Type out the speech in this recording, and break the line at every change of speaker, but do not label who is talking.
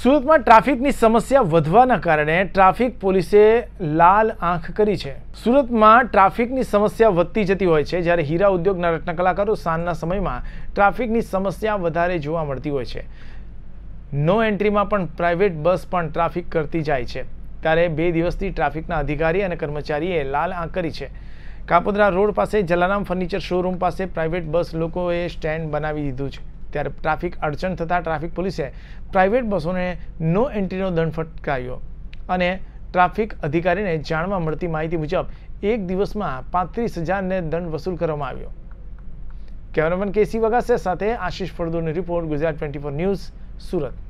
સુરતમાં ટ્રાફિકની સમસ્યા વધવાના કારણે ટ્રાફિક પોલીસે લાલ આંખ કરી છે સુરતમાં ટ્રાફિકની સમસ્યા વધતી જતી હોય છે જ્યારે હીરા ઉદ્યોગના રત્નકલાકારો સાંજના સમયમાં ટ્રાફિકની સમસ્યા વધારે જોવા મળતી હોય છે નો એન્ટ્રીમાં પણ પ્રાઇવેટ બસ પણ ટ્રાફિક કરતી જાય છે ત્યારે બે દિવસથી ટ્રાફિકના અધિકારી અને કર્મચારીએ લાલ આંખ કરી છે કાપોદરા રોડ પાસે જલારામ ફર્નિચર શોરૂમ પાસે પ્રાઇવેટ બસ લોકોએ સ્ટેન્ડ બનાવી દીધું છે ત્યારે ટ્રાફિક અડચણ થતાં ટ્રાફિક પોલીસે પ્રાઇવેટ બસોને નો એન્ટ્રીનો દંડ ફટકાર્યો અને ટ્રાફિક અધિકારીને જાણવા મળતી માહિતી મુજબ એક દિવસમાં પાંત્રીસ હજારને દંડ વસૂલ કરવામાં આવ્યો કેમેરામેન કેસી વગાસે સાથે આશીષ ફળદુની report Gujarat twenty four news Surat